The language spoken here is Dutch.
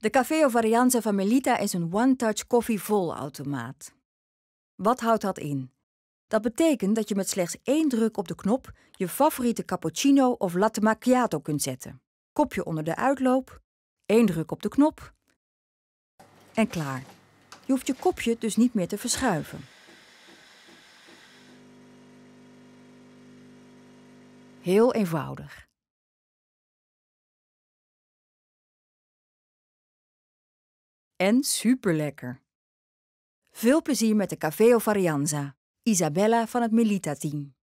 De Café Varianza van Melita is een one-touch automaat. Wat houdt dat in? Dat betekent dat je met slechts één druk op de knop je favoriete cappuccino of latte macchiato kunt zetten. Kopje onder de uitloop, één druk op de knop en klaar. Je hoeft je kopje dus niet meer te verschuiven. Heel eenvoudig. en superlekker. Veel plezier met de Café Varianza, Isabella van het milita team